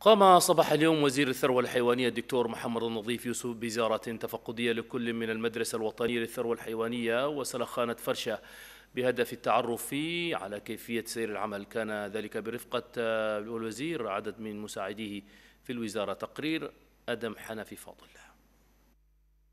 قام صباح اليوم وزير الثروة الحيوانية الدكتور محمد النظيف يوسف بزيارة تفقدية لكل من المدرسة الوطنية للثروة الحيوانية وسلخانة فرشة بهدف التعرف على كيفية سير العمل كان ذلك برفقة آه، الوزير عدد من مساعديه في الوزارة تقرير أدم حنفي فاضل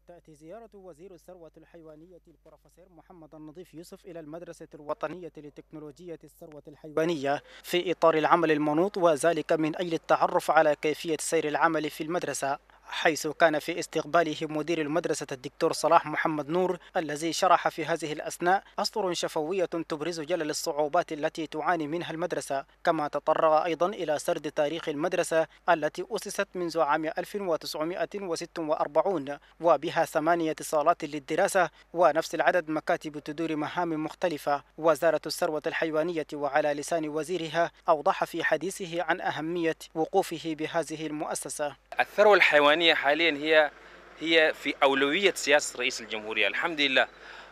تأتي زيارة وزير الثروة الحيوانية البروفيسور محمد النظيف يوسف إلى المدرسة الوطنية لتكنولوجية الثروة الحيوانية في إطار العمل المنوط وذلك من أجل التعرف على كيفية سير العمل في المدرسة حيث كان في استقباله مدير المدرسة الدكتور صلاح محمد نور الذي شرح في هذه الأثناء أسطر شفوية تبرز جلل الصعوبات التي تعاني منها المدرسة كما تطرق أيضا إلى سرد تاريخ المدرسة التي أسست منذ عام 1946 وبها ثمانية صالات للدراسة ونفس العدد مكاتب تدور مهام مختلفة وزارة الثروة الحيوانية وعلى لسان وزيرها أوضح في حديثه عن أهمية وقوفه بهذه المؤسسة الثروة الحيوانية الوطنيه حاليا هي هي في اولويه سياسه رئيس الجمهوريه الحمد لله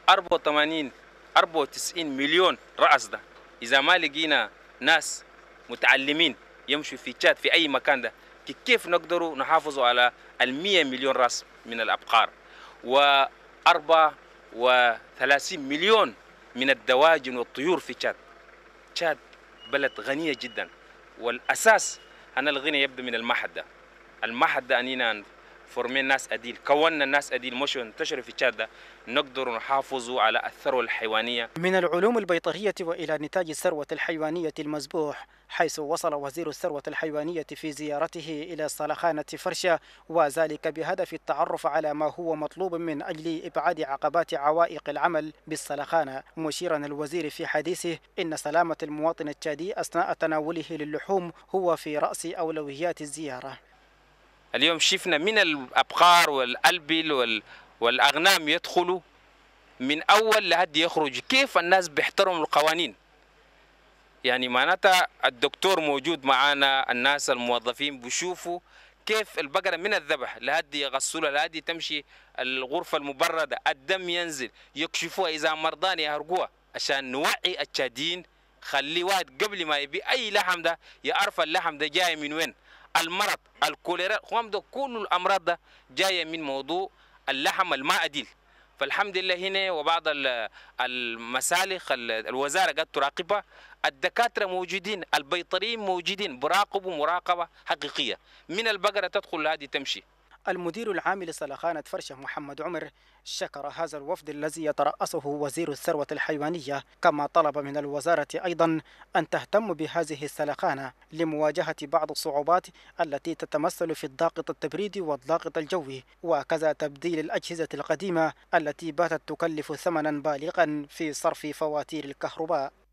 84 94 مليون راس ده اذا ما لقينا ناس متعلمين يمشوا في تشاد في اي مكان ده كيف نقدروا نحافظوا على ال 100 مليون راس من الابقار و 34 مليون من الدواجن والطيور في تشاد تشاد بلد غنيه جدا والاساس ان الغنى يبدا من المحده المحد ده أنينا فورمين ناس أديل كوننا الناس أديل مش انتشر في تشاد نقدر نحافظ على الثروة الحيوانية من العلوم البيطرية وإلى نتاج الثروة الحيوانية المذبوح حيث وصل وزير الثروة الحيوانية في زيارته إلى صلخانة فرشة وذلك بهدف التعرف على ما هو مطلوب من أجل إبعاد عقبات عوائق العمل بالصلخانة مشيرا الوزير في حديثه إن سلامة المواطن التشادي أثناء تناوله للحوم هو في رأس أولويات الزيارة اليوم شفنا من الأبقار والألبل وال والأغنام يدخلوا من أول لحد يخرج كيف الناس بيحترموا القوانين يعني معناتها الدكتور موجود معانا الناس الموظفين بيشوفوا كيف البقرة من الذبح لحد يغسلها لحد تمشي الغرفة المبردة الدم ينزل يكشفوها إذا مرضان يهرقوها عشان نوعي التشادين خلي واحد قبل ما يبي أي لحم ده يعرف اللحم ده جاي من وين المرض الكوليرا هم ده كل الامراض ده جايه من موضوع اللحم الماء أديل فالحمد لله هنا وبعض المسالخ الوزاره قد تراقبها الدكاتره موجودين البيطريين موجودين براقبوا مراقبه حقيقيه من البقره تدخل هذه تمشي المدير العام لسلخانة فرشة محمد عمر شكر هذا الوفد الذي يترأسه وزير الثروة الحيوانية كما طلب من الوزارة أيضا أن تهتم بهذه السلخانة لمواجهة بعض الصعوبات التي تتمثل في الضاغط التبريدي والضاغط الجوي وكذا تبديل الأجهزة القديمة التي باتت تكلف ثمنا بالغا في صرف فواتير الكهرباء